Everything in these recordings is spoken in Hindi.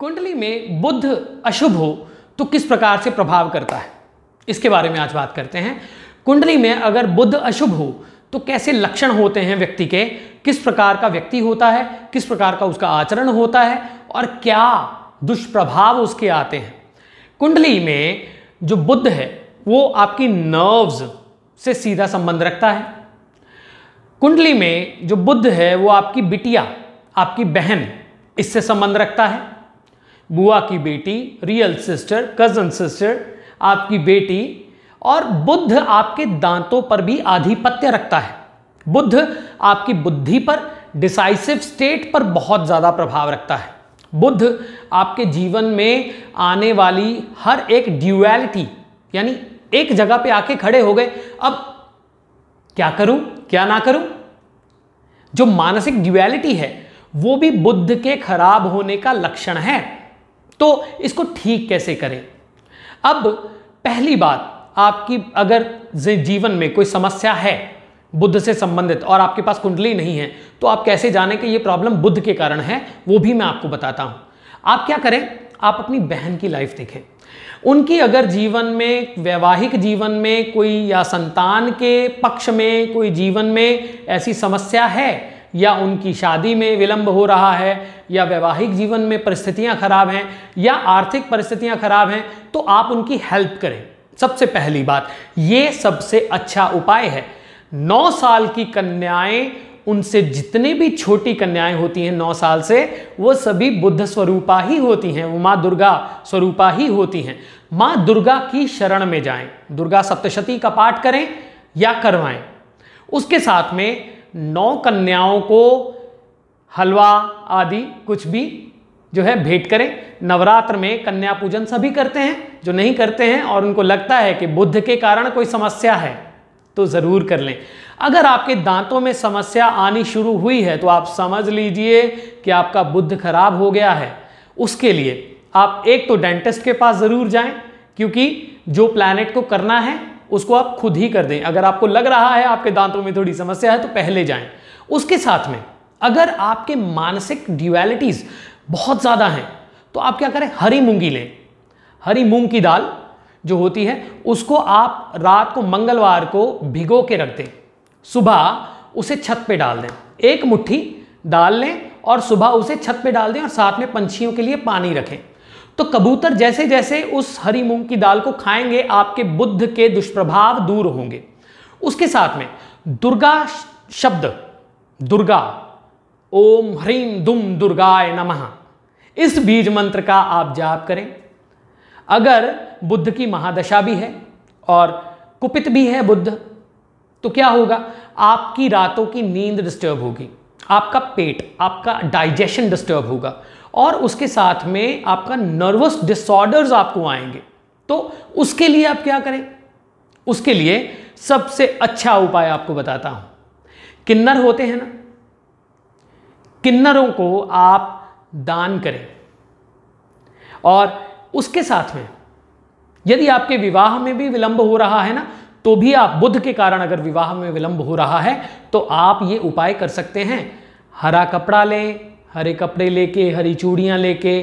कुंडली में बुद्ध अशुभ हो तो किस प्रकार से प्रभाव करता है इसके बारे में आज बात करते हैं कुंडली में अगर बुद्ध अशुभ हो तो कैसे लक्षण होते हैं व्यक्ति के किस प्रकार का व्यक्ति होता है किस प्रकार का उसका आचरण होता है और क्या दुष्प्रभाव उसके आते हैं कुंडली में जो बुद्ध है वो आपकी नर्व्स से सीधा संबंध रखता है कुंडली में जो बुद्ध है वो आपकी बिटिया आपकी बहन इससे संबंध रखता है बुआ की बेटी रियल सिस्टर कज़न सिस्टर आपकी बेटी और बुद्ध आपके दांतों पर भी आधिपत्य रखता है बुद्ध आपकी बुद्धि पर डिसाइसिव स्टेट पर बहुत ज़्यादा प्रभाव रखता है बुद्ध आपके जीवन में आने वाली हर एक ड्यूएलिटी यानी एक जगह पे आके खड़े हो गए अब क्या करूं क्या ना करूं जो मानसिक ड्यूएलिटी है वो भी बुद्ध के खराब होने का लक्षण है तो इसको ठीक कैसे करें अब पहली बात आपकी अगर जीवन में कोई समस्या है बुद्ध से संबंधित और आपके पास कुंडली नहीं है तो आप कैसे जाने कि ये प्रॉब्लम बुद्ध के कारण है वो भी मैं आपको बताता हूँ आप क्या करें आप अपनी बहन की लाइफ देखें उनकी अगर जीवन में वैवाहिक जीवन में कोई या संतान के पक्ष में कोई जीवन में ऐसी समस्या है या उनकी शादी में विलंब हो रहा है या वैवाहिक जीवन में परिस्थितियां खराब हैं या आर्थिक परिस्थितियां खराब हैं तो आप उनकी हेल्प करें सबसे पहली बात ये सबसे अच्छा उपाय है नौ साल की कन्याएं उनसे जितने भी छोटी कन्याएं होती हैं नौ साल से वो सभी बुद्ध स्वरूपा ही होती हैं वो माँ दुर्गा स्वरूपा ही होती हैं माँ दुर्गा की शरण में जाएं दुर्गा सप्तशती का पाठ करें या करवाएं उसके साथ में नौ कन्याओं को हलवा आदि कुछ भी जो है भेंट करें नवरात्र में कन्या पूजन सभी करते हैं जो नहीं करते हैं और उनको लगता है कि बुद्ध के कारण कोई समस्या है तो ज़रूर कर लें अगर आपके दांतों में समस्या आनी शुरू हुई है तो आप समझ लीजिए कि आपका बुद्ध खराब हो गया है उसके लिए आप एक तो डेंटिस्ट के पास ज़रूर जाएं क्योंकि जो प्लानट को करना है उसको आप खुद ही कर दें अगर आपको लग रहा है आपके दांतों में थोड़ी समस्या है तो पहले जाएं उसके साथ में अगर आपके मानसिक ड्यूएलिटीज़ बहुत ज़्यादा हैं तो आप क्या करें हरी मूंगी लें हरी मूंग की दाल जो होती है उसको आप रात को मंगलवार को भिगो के रख दें सुबह उसे छत पे डाल दें एक मुट्ठी डाल लें और सुबह उसे छत पे डाल दें और साथ में पंछियों के लिए पानी रखें तो कबूतर जैसे जैसे उस हरी मूंग की दाल को खाएंगे आपके बुद्ध के दुष्प्रभाव दूर होंगे उसके साथ में दुर्गा शब्द दुर्गा ओम ह्रीम दुम दुर्गाय नमः इस बीज मंत्र का आप जाप करें अगर बुद्ध की महादशा भी है और कुपित भी है बुद्ध तो क्या होगा आपकी रातों की नींद डिस्टर्ब होगी आपका पेट आपका डाइजेशन डिस्टर्ब होगा और उसके साथ में आपका नर्वस डिसऑर्डर्स आपको आएंगे तो उसके लिए आप क्या करें उसके लिए सबसे अच्छा उपाय आपको बताता हूं किन्नर होते हैं ना किन्नरों को आप दान करें और उसके साथ में यदि आपके विवाह में भी विलंब हो रहा है ना तो भी आप बुद्ध के कारण अगर विवाह में विलंब हो रहा है तो आप ये उपाय कर सकते हैं हरा कपड़ा लें हरे कपड़े लेके हरी चूड़ियाँ लेके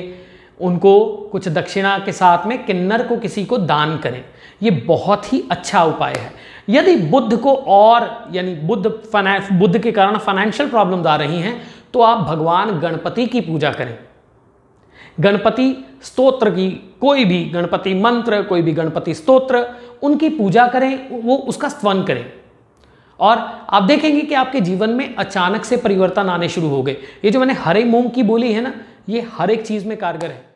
उनको कुछ दक्षिणा के साथ में किन्नर को किसी को दान करें ये बहुत ही अच्छा उपाय है यदि बुद्ध को और यानी बुद्ध बुद्ध के कारण फाइनेंशियल प्रॉब्लम्स आ रही हैं तो आप भगवान गणपति की पूजा करें गणपति स्तोत्र की कोई भी गणपति मंत्र कोई भी गणपति स्तोत्र उनकी पूजा करें वो उसका स्तवन करें और आप देखेंगे कि आपके जीवन में अचानक से परिवर्तन आने शुरू हो गए ये जो मैंने हरे मूंग की बोली है ना ये हर एक चीज़ में कारगर है